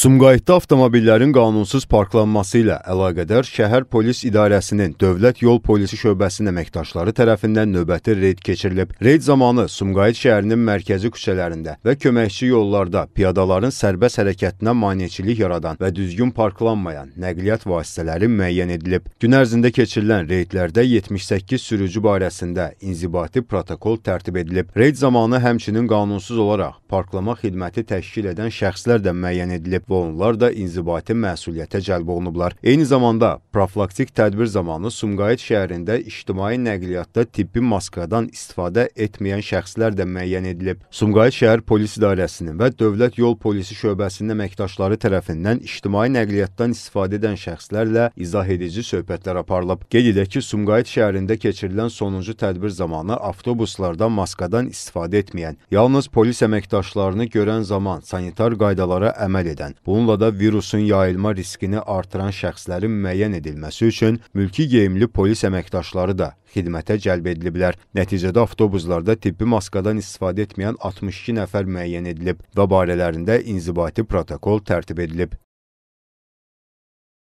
Sumqayıtda avtomobillərin qanunsuz parklanması ilə əlaqədar Şəhər Polis İdarəsinin Dövlət Yol Polisi Şöbəsinin əməkdaşları tərəfindən növbəti reyd keçirilib. Reyd zamanı Sumqayıt şəhərinin mərkəzi küçələrində və köməkçi yollarda piyadaların sərbəst hərəkətinə maneçilik yaradan və düzgün parklanmayan nəqliyyat vasitələri müəyyən edilib. Gün ərzində keçirilən reydlərdə 78 sürücü barəsində inzibati protokol tərtib edilib. Reyd zamanı həmçinin qanunsuz olaraq parklama xidməti təşkil edən şəxslər də müəyyən edilib və onlar da inzibati məsuliyyətə cəlb olunublar. Eyni zamanda profilaktik tədbir zamanı Sumqayıt şəhərində ictimai nəqliyyatda tibbi maskadan istifadə etməyən şəxslər də müəyyən edilib. Sumqayıt şəhər polis idarəsinin və Dövlət Yol Polisi şöbəsinin əməkdaşları tərəfindən ictimai nəqliyyatdan istifadə edən şəxslərlə izah edici söhbətlər aparılıb. Qeyd edək ki, Sumqayıt şəhərində keçirilən sonuncu tədbir zamanı avtobuslarda maskadan istifadə etməyən, yalnız polis əməkdaşlarını görən zaman sanitar qaydalara əməl edən, Bununla da virusun yayılma riskini artıran şəxslərin müəyyən edilməsi üçün mülki geyimli polis əməkdaşları da xidmətə cəlb ediliblər. Nəticədə avtobuslarda tibbi maskadan istifadə etməyən 62 nəfər müəyyən edilib və barələrində inzibati protokol tərtib edilib.